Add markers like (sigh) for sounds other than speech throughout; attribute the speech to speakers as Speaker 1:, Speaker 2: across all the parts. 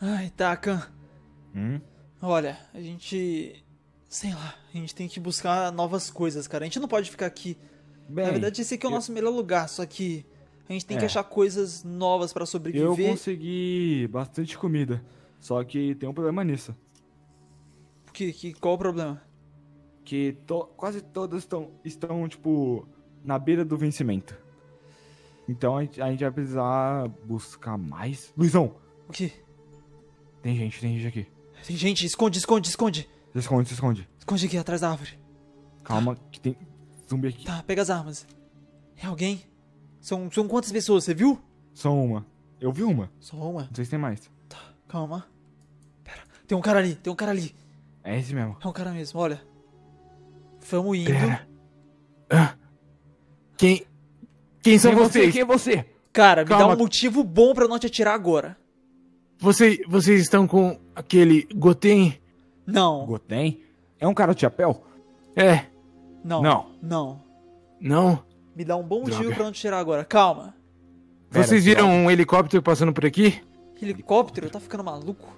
Speaker 1: Ai, Takan. Hum? Olha, a gente. Sei lá, a gente tem que buscar novas coisas, cara. A gente não pode ficar aqui. Bem, Na verdade, esse aqui é o eu... nosso melhor lugar, só que a gente tem é. que achar coisas novas para sobreviver. Eu
Speaker 2: consegui bastante comida, só que tem um problema nisso. Que, que, qual o problema? Que to, quase todas estão, estão, tipo, na beira do vencimento. Então a gente, a gente vai precisar buscar mais. Luizão! O que? Tem gente, tem gente aqui.
Speaker 1: Tem gente, esconde, esconde, esconde.
Speaker 2: Se esconde, se esconde.
Speaker 1: Esconde aqui, atrás da árvore.
Speaker 2: Calma, tá. que tem zumbi aqui.
Speaker 1: Tá, pega as armas. É alguém? São, são quantas pessoas, você viu? Só uma. Eu vi uma. Só uma? Não sei se tem mais. Tá, calma. Pera, tem um cara ali, tem um cara ali. É esse mesmo. É um cara mesmo, olha. Vamos indo. Pera.
Speaker 3: Ah. Quem... Quem são Quem é vocês? Você? Quem é você? Cara, Calma. me dá um
Speaker 1: motivo bom pra eu não te atirar agora.
Speaker 3: Você, vocês estão com aquele Goten? Não. Goten? É um cara de chapéu? É.
Speaker 1: Não. Não. Não. Não? Me dá um bom tiro pra onde tirar agora. Calma.
Speaker 3: Pera, vocês viram um helicóptero passando por aqui?
Speaker 1: Helicóptero? Tá ficando maluco?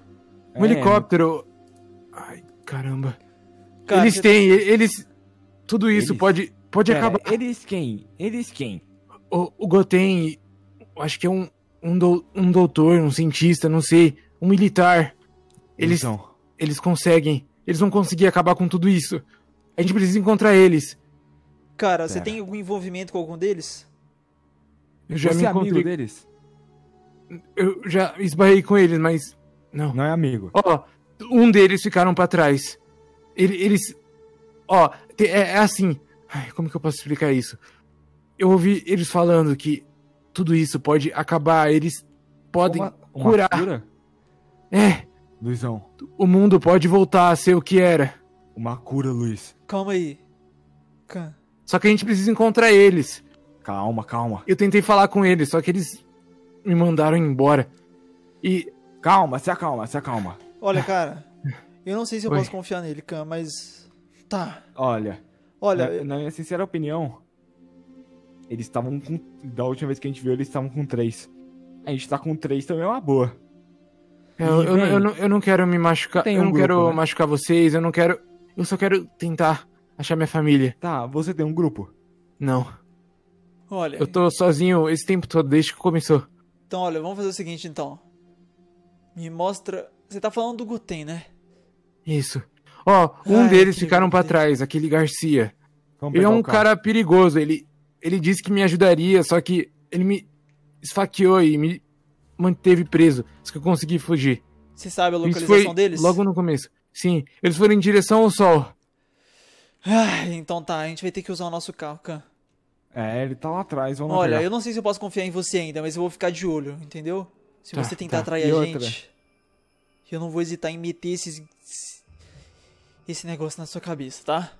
Speaker 1: Um é.
Speaker 3: helicóptero. Ai, caramba.
Speaker 1: Cara, eles têm, tá...
Speaker 3: eles. Tudo isso eles... pode, pode Pera, acabar. Eles quem? Eles quem? O, o Goten. Acho que é um, um, do, um doutor, um cientista, não sei, um militar. Eles, então. eles conseguem. Eles vão conseguir acabar com tudo isso. A gente precisa encontrar eles. Cara, você tem
Speaker 1: algum envolvimento com algum deles?
Speaker 3: Eu já você me encontrei... é amigo deles? Eu já esbarrei com eles, mas. Não. Não é amigo. Ó, um deles ficaram para trás. Eles. Ó, é, é assim. Ai, como que eu posso explicar isso? Eu ouvi eles falando que tudo isso pode acabar. Eles podem uma, uma curar. Cura? É. Luizão. O mundo pode voltar a ser o que era. Uma cura, Luiz.
Speaker 1: Calma aí. Calma.
Speaker 3: Só que a gente precisa encontrar eles. Calma, calma. Eu tentei falar com eles, só que eles me mandaram embora. E. Calma, se acalma, se acalma.
Speaker 1: Olha, cara, eu não sei se eu Oi. posso confiar nele, Khan, mas. Tá.
Speaker 2: Olha. Olha. Na, eu... na minha sincera opinião, eles estavam com. Da última vez que a gente viu, eles estavam com três. A gente tá com três também é uma boa. É, eu, eu, eu, não,
Speaker 3: eu não quero me machucar. Tem eu um não grupo, quero né? machucar vocês, eu não quero. Eu só quero tentar achar minha família. Tá, você tem um grupo? Não. Olha. Eu tô sozinho esse tempo todo, desde que começou.
Speaker 1: Então, olha, vamos fazer o seguinte então. Me mostra. Você tá falando do Guten, né?
Speaker 3: Isso. Ó, oh, um Ai, deles ficaram para trás, aquele Garcia. Ele é um cara perigoso, ele ele disse que me ajudaria, só que ele me esfaqueou e me manteve preso. Só que eu consegui fugir. Você sabe a localização foi deles? Logo no começo. Sim, eles foram em direção ao sol.
Speaker 1: então tá, a gente vai ter que usar o nosso carro, Khan.
Speaker 3: É, ele tá lá atrás,
Speaker 2: vamos Olha, pegar. eu
Speaker 1: não sei se eu posso confiar em você ainda, mas eu vou ficar de olho, entendeu? Se tá, você tentar tá. atrair e a outra? gente. Eu não vou hesitar em meter esses. Esse negócio na sua cabeça, tá?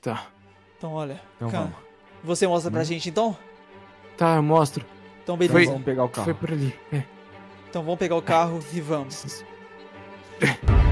Speaker 1: Tá. Então olha. Então Khan, vamos. Você mostra pra hum? gente
Speaker 3: então? Tá, eu mostro. Então beleza. Foi, vamos pegar o carro. Foi por ali. É.
Speaker 1: Então vamos pegar o carro é. e vamos. É. (laughs)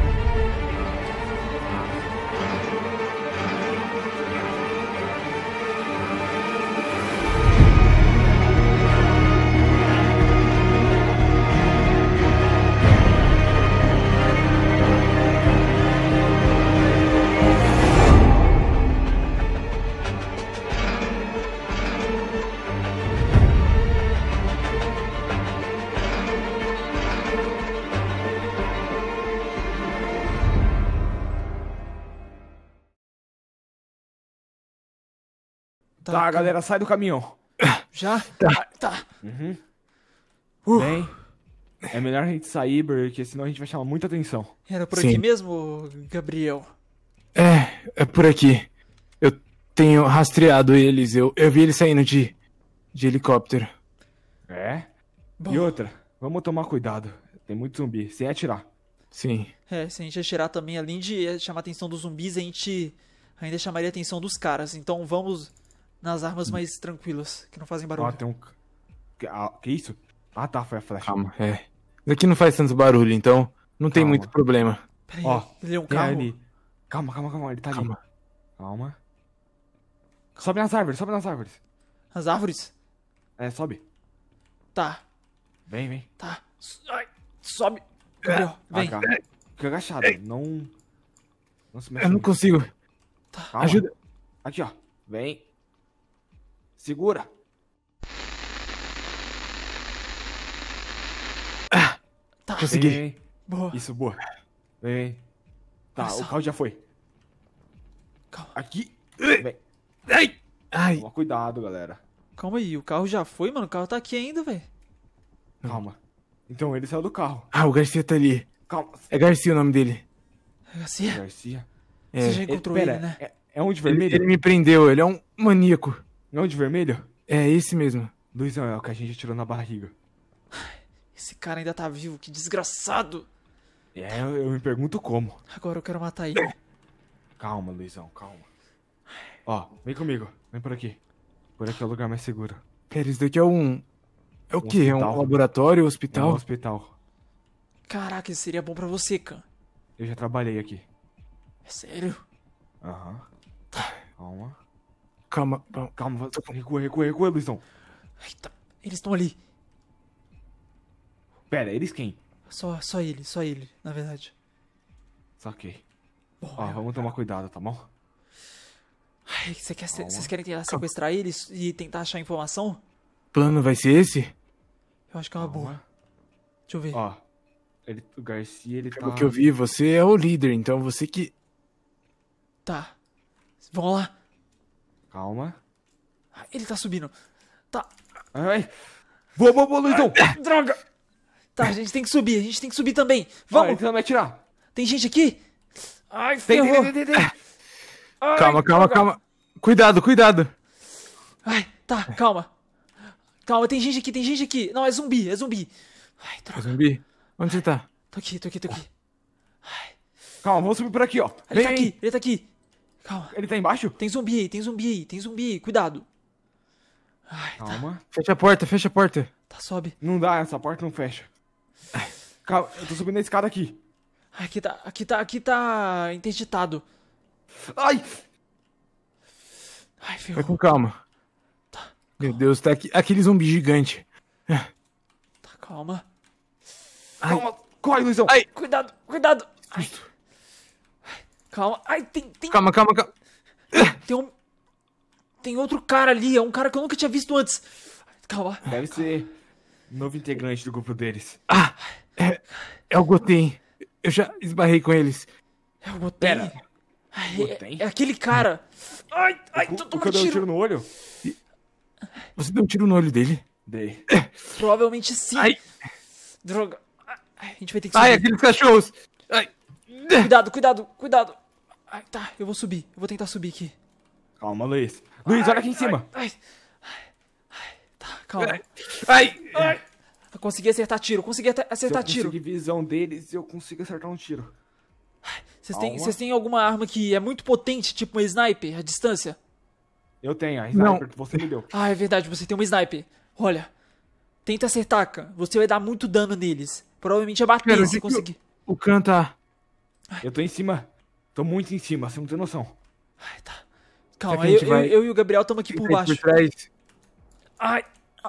Speaker 2: Tá, tá. Tá, galera, sai do caminhão. Já? Tá. Tá. Uhum. Uh. Bem. É melhor a gente sair, porque senão a gente vai chamar muita atenção. Era por Sim. aqui mesmo, Gabriel?
Speaker 3: É, é por aqui. Eu tenho rastreado eles. Eu, eu vi eles saindo de, de helicóptero.
Speaker 2: É? Bom. E outra, vamos tomar cuidado. Tem muito zumbi. Sem atirar. Sim.
Speaker 1: É, se a gente atirar também, além de chamar a atenção dos zumbis, a gente ainda chamaria a atenção dos caras. Então vamos nas armas mais tranquilas,
Speaker 2: que não fazem barulho. Ah, tem um. Ah, que, isso? Ah, tá, foi a flecha. Calma,
Speaker 3: é. Daqui não faz tanto barulho, então não tem muito problema.
Speaker 2: Peraí, Ó, ele é um carro. Ali. Calma, calma, calma, ele tá calma. ali. Calma. Sobe nas árvores, sobe nas árvores. Nas árvores? É, sobe. Tá. Vem, vem.
Speaker 1: Tá. Ai, sobe. Gabriel, é. vem. Aga. É.
Speaker 2: Fica agachado, é. não. Não se mexe. Eu não consigo. Tá. Ajuda. Aqui, ó. Vem. Segura.
Speaker 3: Ah, tá. Consegui. Ei,
Speaker 2: ei. Boa. Isso, boa. Ei. Tá, o carro já foi. Calma. Aqui. Vem. Ai. Ai. Toma cuidado, galera. Calma aí, o carro já foi, mano. O carro tá aqui ainda, velho. Calma. Então ele saiu do
Speaker 3: carro. Ah, o Garcia tá ali. Calma. É Garcia o nome dele.
Speaker 2: É Garcia? Garcia.
Speaker 3: É. Você já encontrou ele, ele né? É, é um de vermelho? Ele, ele me prendeu, ele é um maníaco. Não, de vermelho?
Speaker 2: É esse mesmo. Luizão, é o que a gente tirou na barriga.
Speaker 1: Esse cara ainda tá vivo, que desgraçado!
Speaker 2: É, eu, eu me pergunto como.
Speaker 1: Agora eu quero matar ele.
Speaker 2: Calma, Luizão, calma. Ó, vem comigo, vem por aqui. Por aqui é o lugar mais
Speaker 3: seguro. Pera, isso daqui é um. É o um quê? É um laboratório, um hospital? É um hospital.
Speaker 1: Caraca, isso seria bom pra você, Khan.
Speaker 3: Eu já trabalhei aqui.
Speaker 1: É sério?
Speaker 2: Aham. Tá. Calma. Calma, calma. Calma, recua, recua, recua, Luizão. Eita, eles estão ali. Pera, eles quem?
Speaker 1: Só, só ele, só ele, na verdade.
Speaker 2: Saquei. Bom, ah, vamos tomar
Speaker 3: cuidado, tá bom?
Speaker 1: Ai, você quer, vocês querem tentar sequestrar eles e tentar achar informação?
Speaker 3: Plano vai ser esse?
Speaker 1: Eu acho que é uma Calma. boa. Deixa eu ver. Ó, ele,
Speaker 2: o Garcia,
Speaker 1: ele Pelo tá... que eu vi,
Speaker 3: você é o líder, então você que...
Speaker 1: Tá. Vamos lá. Calma. Ele tá subindo. Tá.
Speaker 2: Ai. Vou, vou, vou, Luizão.
Speaker 1: Ai, droga. Tá, a gente tem que subir. A gente tem que subir também. Vamos. Vai, então vai atirar. Tem gente aqui? Ai, ferrou. Tem, tem, tem, tem. Ai, calma, calma, calma.
Speaker 3: Cuidado, cuidado.
Speaker 1: Ai, tá, calma. Calma, tem gente aqui, tem gente aqui. Não, é zumbi, é zumbi.
Speaker 3: Ai, droga. É zumbi? Onde você tá?
Speaker 1: Tô aqui, tô aqui, tô aqui.
Speaker 3: Ai. Calma, vamos subir por aqui, ó. Ele tá Vem. tá
Speaker 1: aqui, ele tá aqui. Calma. Ele tá embaixo? Tem zumbi, tem zumbi, tem zumbi. Cuidado.
Speaker 3: Ai, tá. Calma. Tá. Fecha a porta, fecha a porta.
Speaker 1: Tá, sobe. Não dá, essa porta não fecha. Calma, eu tô subindo a escada aqui. Aqui tá, aqui tá, aqui tá interditado. Ai!
Speaker 3: Ai, ferrou. Vai com calma. Tá, calma. Meu Deus, tá aqui, aquele zumbi gigante. É. Tá,
Speaker 1: calma. Ai. Calma, corre, Luizão. Ai, cuidado, cuidado. Ai. Calma. Ai, tem. tem... Calma, calma, calma. Tem um. Tem outro cara ali, é um cara que eu nunca tinha
Speaker 2: visto antes. Calma. Deve calma. ser novo integrante do grupo deles.
Speaker 3: Ah! É, é o Goten. Eu já esbarrei com eles.
Speaker 2: É o Goten. Pera. É, Goten? É, é, aquele cara. Ai, ai, o, tô tomando o que eu Deu um tiro no olho?
Speaker 3: Você deu um tiro no olho dele? Dei.
Speaker 1: Provavelmente sim. Ai. Droga. A gente vai ter que. Ai, aqueles cachorros! Ai. Cuidado, cuidado, cuidado. Ai, tá, eu vou subir. Eu vou tentar subir aqui.
Speaker 2: Calma, Luiz. Luiz, ai, olha aqui em cima.
Speaker 1: Ai, ai, tá, calma. Ai, Eu consegui acertar tiro, consegui acertar tiro. Se eu
Speaker 2: conseguir visão deles, eu consigo acertar um tiro. Vocês
Speaker 1: têm, alguma arma que é muito potente, tipo uma sniper, a distância?
Speaker 2: Eu tenho, a sniper Não. que você me deu.
Speaker 1: Ah, é verdade, você tem uma sniper. Olha, tenta acertar, Você vai dar muito dano neles. Provavelmente
Speaker 2: é bater Pera, se conseguir.
Speaker 3: O Khan tá...
Speaker 2: Eu tô em cima. Tô muito em cima, você não tem noção. Ai, tá. Calma, eu, vai... eu, eu, e o Gabriel estamos aqui por baixo. Por trás. Ai,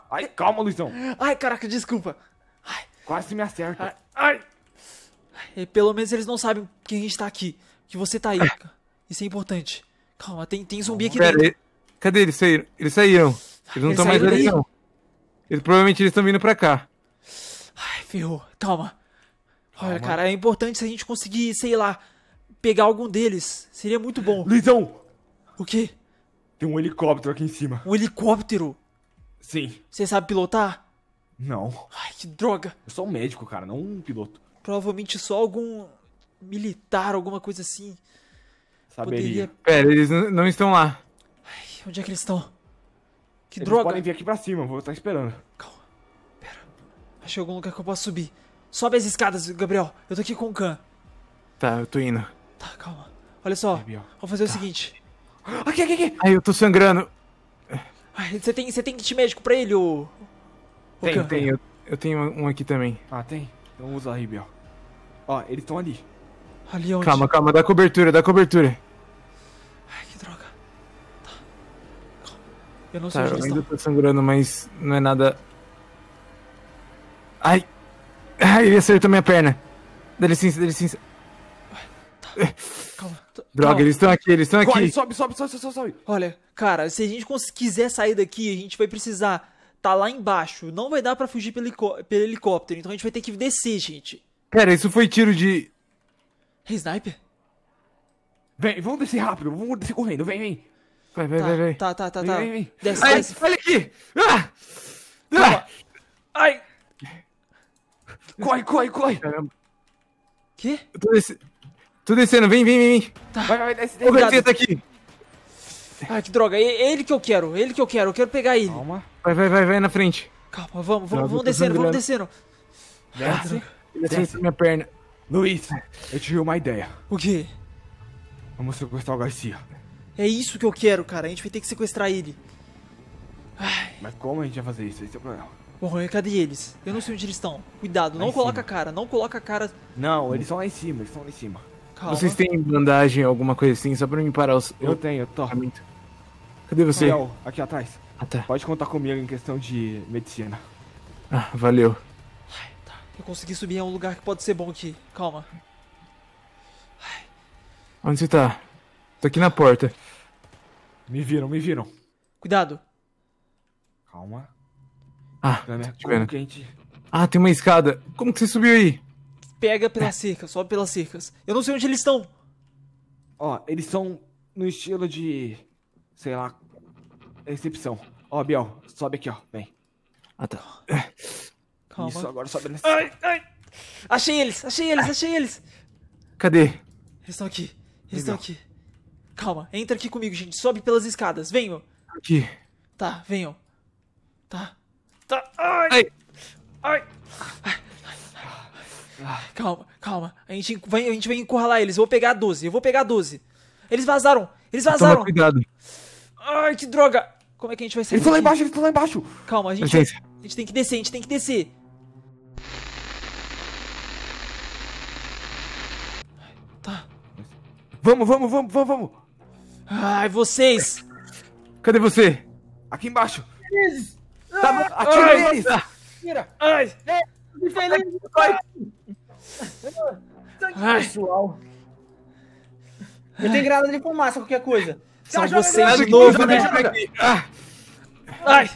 Speaker 2: ai, calma, Luizão. Ai, caraca, desculpa. Ai. Quase me acerta.
Speaker 3: Ai,
Speaker 1: ai. Pelo menos eles não sabem que a gente tá aqui. Que você tá aí. Isso é importante. Calma, tem, tem zumbi aqui Pera, dentro.
Speaker 3: Ele... Cadê eles saíram? Eles saíram. Eles não estão mais ali, não. Eles, provavelmente eles estão vindo pra cá.
Speaker 1: Ai, ferrou. Calma. Olha, cara, é importante se a gente conseguir, sei lá, pegar algum deles. Seria
Speaker 2: muito bom. Luizão! O quê? Tem um helicóptero aqui em cima. Um helicóptero? Sim. Você sabe pilotar? Não. Ai, que droga. Eu sou um médico, cara, não
Speaker 1: um piloto. Provavelmente só algum militar, alguma coisa assim.
Speaker 3: Saberia. Poderia... Pera, eles não estão lá.
Speaker 1: Ai, onde é que eles estão? Que eles droga. Eles podem vir aqui pra cima, vou estar esperando. Calma. Pera. Achei algum lugar que eu posso subir. Sobe as escadas, Gabriel. Eu tô aqui com o Khan.
Speaker 3: Tá, eu tô indo. Tá,
Speaker 1: calma. Olha só. Gabriel, vou fazer tá. o seguinte. Aqui, aqui, aqui.
Speaker 3: Ai, eu tô sangrando.
Speaker 1: você tem, você tem
Speaker 2: kit médico pra ele, o. O tem, Khan. tem. Eu,
Speaker 3: eu, tenho um aqui também. Ah, tem? Então
Speaker 2: vamos usar, Gabriel. Ó, eles estão ali. Ali é onde? Calma,
Speaker 3: calma. Dá cobertura, dá cobertura. Ai, que droga.
Speaker 2: Tá. Calma. Eu não sei tá, onde eu ainda
Speaker 3: estão. tô sangrando, mas não é nada... Ai... Ai, ele acertou minha perna. Dá licença, dá licença. Tá. Calma. Droga, calma. eles estão aqui, eles estão aqui.
Speaker 1: Sobe, sobe, sobe, sobe, sobe. Olha, cara, se a gente quiser sair daqui, a gente vai precisar tá lá embaixo. Não vai dar para fugir pelo, pelo helicóptero, então a gente vai ter que descer, gente.
Speaker 3: Cara, isso foi tiro de.
Speaker 2: Hey, sniper? Vem, vamos descer rápido, vamos descer correndo, vem, vem. Vai, vai, tá, vai, vai. Tá, tá, tá, vem, tá. Vem, vem. Desce, Ai, desce.
Speaker 3: Olha aqui! Ah! Ah! Ai! Corre, corre, corre! Caramba. Que? Eu tô, tô descendo, vem, vem, vem. Tá. Vai, vai, desce,
Speaker 1: desce. O Garcia tá aqui. Ah, que droga. Ele que eu quero, ele que eu quero. Eu quero pegar ele. Calma.
Speaker 3: Vai, vai, vai, vai na frente.
Speaker 2: Calma,
Speaker 1: vamos, vamos, vamos descendo, vamos descendo.
Speaker 3: Desce.
Speaker 2: Ah, desce minha perna. Luiz, é. eu tive uma ideia. O quê? Vamos sequestrar o Garcia.
Speaker 1: É isso que eu quero, cara. A gente vai ter que sequestrar ele.
Speaker 2: Ai. Mas como a gente vai fazer isso? Esse é o problema.
Speaker 1: Morroe, cadê eles? Eu não sei onde eles estão. Cuidado, lá não coloca cima. a cara,
Speaker 2: não coloca a cara. Não, eles estão lá em cima, eles estão lá em cima. Calma. Vocês
Speaker 3: têm bandagem, alguma coisa assim, só pra mim parar os... Eu, eu
Speaker 2: tenho, eu tô. Cadê você? Ariel, aqui atrás. Ah, tá. Pode contar comigo em questão de medicina.
Speaker 3: Ah, valeu.
Speaker 1: Ai, tá. Eu consegui subir a um lugar que pode ser bom aqui. Calma.
Speaker 3: Ai. Onde você tá? Tô aqui na porta. Me viram, me viram.
Speaker 2: Cuidado. Calma.
Speaker 3: Ah, Na né, né? vendo. gente... Ah, tem uma escada. Como que você subiu aí?
Speaker 2: Pega pelas cercas, sobe pelas cercas. Eu não sei onde eles estão. Ó, eles são no estilo de. sei lá. excepção. Ó, Biel, sobe aqui, ó. Vem. Ah, tá. É. Calma. Isso, agora sobe nesse. Ai, ai.
Speaker 1: Achei eles, achei eles, achei eles. Cadê? Eles estão aqui, eles Legal. estão aqui. Calma, entra aqui comigo, gente. Sobe pelas escadas, venham. Aqui. Tá, venham. Tá. Tá. Ai. Ai. Ai. Calma, calma. A gente vai, a gente vai encurralar eles. Eu vou pegar a 12. Eu vou pegar a 12. Eles vazaram. Eles vazaram. cuidado. Ai, que droga. Como é que a gente vai sair? Eles estão lá embaixo, eles estão lá embaixo. Calma, a gente, a gente tem que descer, a gente tem que descer. Tá. Vamos, vamos, vamos, vamos, vamos. Ai, vocês. Cadê você? Aqui embaixo. Eles... Tá bom, atira ai, eles! Tira! Ai! É, infeliz! Ai. Ai. Pessoal. Eu tenho grada de fumaça, qualquer coisa. São Já vocês de novo, né? Ah. Ai!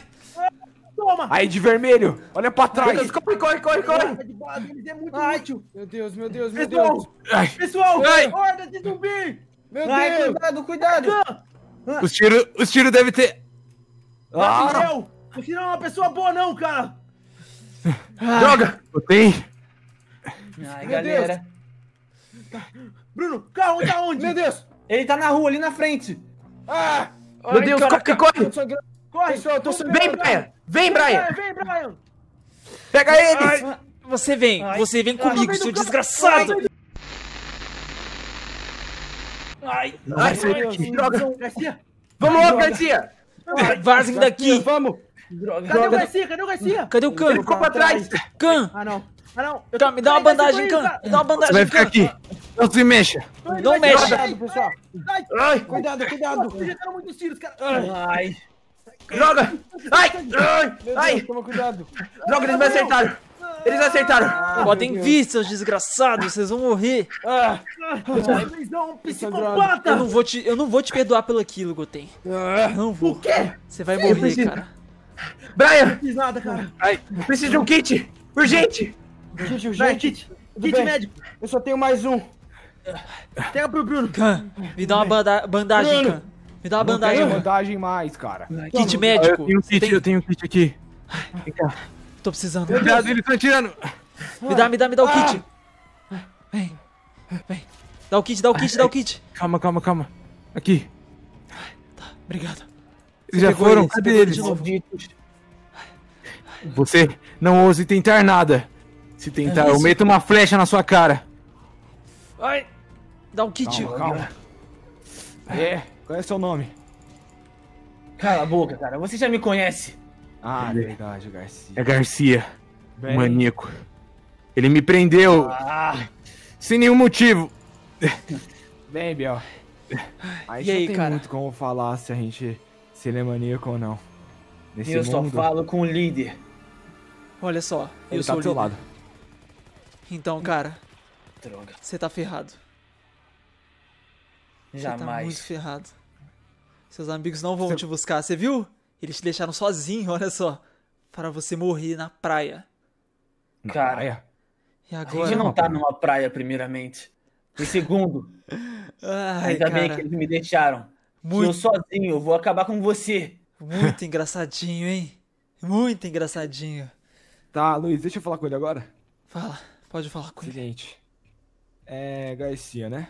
Speaker 1: Toma! Aí de
Speaker 2: vermelho! Olha pra trás! Meu Deus, corre, corre, corre,
Speaker 1: corre! É muito Ai. útil! Meu Deus, meu Deus, meu Pessoal. Deus!
Speaker 3: Ai. Pessoal! Ai.
Speaker 1: Horda de zumbi! Meu Ai, Deus! Cuidado, cuidado!
Speaker 3: Os tiros os tiro devem ter. Ah.
Speaker 1: Meu. Porque não é uma pessoa boa, não, cara!
Speaker 3: Ai. (laughs) Droga! tenho. Ai, Meu galera.
Speaker 1: Deus. Tá. Bruno, carro tá onde? Meu Deus! Ele tá na rua, ali na frente! Ah! Meu Deus, corre, corre! Corre! tô vem, Brian. Vem, Brian! Vem, Brian! Pega eles! Você vem, Ai. você vem comigo, seu desgraçado! Ai, Ai, Ai droga! Garcia! Vamos lá, Garcia! Vazem daqui! Vamos! Droga. Cadê Droga. o Garcia? Cadê o Garcia? Cadê o Khan? Ele ficou pra trás. Khan. Ah, não. Ah, não. Eu tá, me dá uma bandagem, Khan. Me dá uma bandagem, Você vai ficar aqui.
Speaker 3: Não se mexa. Não, não mexe. Cuidado,
Speaker 1: pessoal. Ai, ai. Cuidado, cuidado. Injetaram muitos tiros, cara. Ai. Droga. Ai. Ai. ai. Toma cuidado. Droga, eles me acertaram. Eles acertaram! Ah, Podem vir, seus desgraçados! Vocês vão morrer! Ah, ah. vocês psicopata! Eu não vou te, eu não vou te perdoar pelo aquilo, Goten. Ah, não vou. O quê? Você vai morrer, cara. Brian! Não fiz nada, cara. Ai, preciso de um kit! Urgente! Kit, urgente! Brian, kit,
Speaker 2: kit médico! Eu só tenho mais um. Pega pro Bruno. Can, me dá
Speaker 1: uma banda bandagem, Can.
Speaker 3: Me dá uma bandagem. Não
Speaker 2: bandagem mais, cara.
Speaker 1: Kit
Speaker 3: médico. Eu tenho um kit, tem... eu tenho um kit aqui. Vem
Speaker 1: cá. Tô precisando. Meu eles
Speaker 3: estão tá tirando. Me dá, me dá, me dá o kit. Ah! Vem, vem. Dá o
Speaker 1: kit, dá o kit, dá
Speaker 3: o kit. Calma, calma, calma. Aqui. Tá, obrigado. Eles já foram? Eles, Cadê eles? Você não ouse tentar nada. Se tentar, é eu meto uma flecha na sua cara.
Speaker 1: Ai! Dá um kit. Calma, calma.
Speaker 2: É. é qual é seu nome? Cala a boca, cara. Você já me conhece. Ah, é verdade, Garcia. É
Speaker 3: Garcia. Bem... Maníaco. Ele me prendeu. Ah. Sem nenhum motivo.
Speaker 2: Bem, Biel. (laughs) Aí e aí, tem cara? muito como falar se a gente se ele é maníaco ou não. Nesse eu mundo, só falo
Speaker 1: com o líder. Olha só, eu tá sou o líder. Lado. Então, cara. Droga. Você tá ferrado. Jamais. Você tá muito ferrado. Seus amigos não vão você... te buscar, você viu? Eles te deixaram sozinho, (laughs) olha só. Para você morrer na praia. Cara. Praia? E agora? A gente não tá numa praia, primeiramente. E segundo, (laughs) Ai, ainda cara. bem que eles me deixaram. Muito... Eu sozinho, vou acabar com você. Muito engraçadinho, hein?
Speaker 2: Muito engraçadinho. Tá, Luiz, deixa eu falar com ele agora.
Speaker 1: Fala, pode
Speaker 2: falar com Seguinte, ele. é Garcia, né?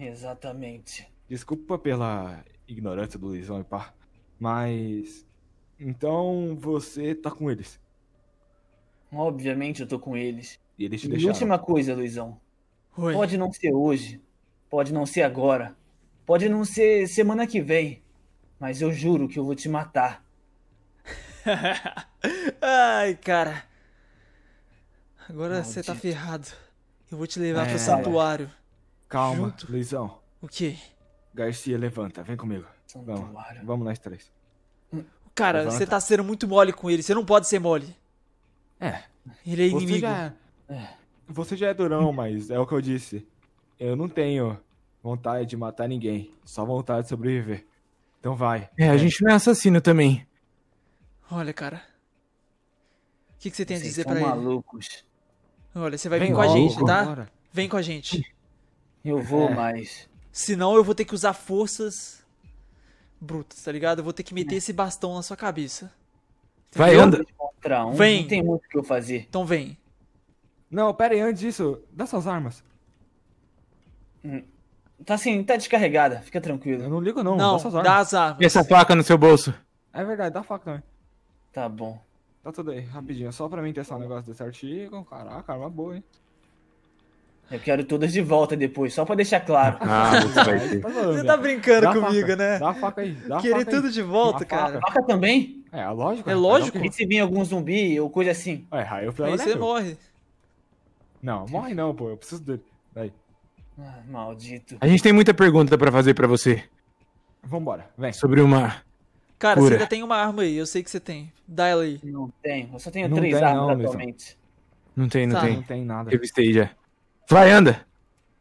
Speaker 2: Exatamente. Desculpa pela ignorância do Luizão e pá, mas... Então você tá com eles? Obviamente eu tô com eles. E eles te E última coisa, Luizão. Oi. Pode não ser hoje, pode não ser agora,
Speaker 1: Pode não ser semana que vem, mas eu juro que eu vou te matar. (laughs) Ai, cara. Agora você tá ferrado. Eu vou te levar é, pro santuário.
Speaker 2: Calma, junto. Luizão. O quê? Garcia, levanta, vem comigo. Santuário. Vamos, vamos nós três. Cara, você tá
Speaker 1: sendo muito mole com ele. Você não pode ser mole. É. Ele é inimigo. Você já
Speaker 2: é- é. Você já é durão, mas é o que eu disse. Eu não tenho vontade de matar ninguém, só vontade de sobreviver. Então vai. É, a é. gente
Speaker 3: não é assassino também.
Speaker 1: Olha, cara. O que, que você tem Vocês a dizer para ele?
Speaker 2: malucos.
Speaker 1: Olha, você vai vir com a gente, tá? Agora. Vem com a gente.
Speaker 2: Eu vou, é. mas.
Speaker 1: Senão eu vou ter que usar forças brutas, tá ligado? Eu vou ter que meter é. esse bastão na sua cabeça.
Speaker 3: Vai, anda. um, vem. Não tem
Speaker 2: muito o que eu fazer. Então vem. Não, pera aí, antes disso, dá suas armas. Hum. Tá assim, tá descarregada, fica tranquilo. Eu não ligo, não. Não, dá as armas. E essa faca no seu bolso? É verdade, dá a faca também. Tá bom. Tá tudo aí, rapidinho. Só pra mim testar o um negócio desse artigo. Caraca, arma boa, hein? Eu quero todas de volta depois, só pra deixar claro. Ah, você vai tá Você né? tá brincando dá comigo, faca, né? Dá a faca aí. Dá Querer faca tudo aí. de volta, dá cara. Faca. faca também? É, lógico.
Speaker 3: É lógico. E se vir algum zumbi
Speaker 2: ou coisa assim? É, aí eu falei, Aí você morre. Não, morre não, pô. Eu preciso dele. Aí. Ah, maldito.
Speaker 3: A gente tem muita pergunta para fazer para você. Vambora, vem. Sobre uma. Cara, cura. você ainda
Speaker 1: tem uma arma aí, eu sei que você tem. Dá ela aí. Não tenho, eu só tenho não três tem, armas não, atualmente.
Speaker 3: Não tem, não tá. tem. Não tem nada. Revistei já. Vai, anda!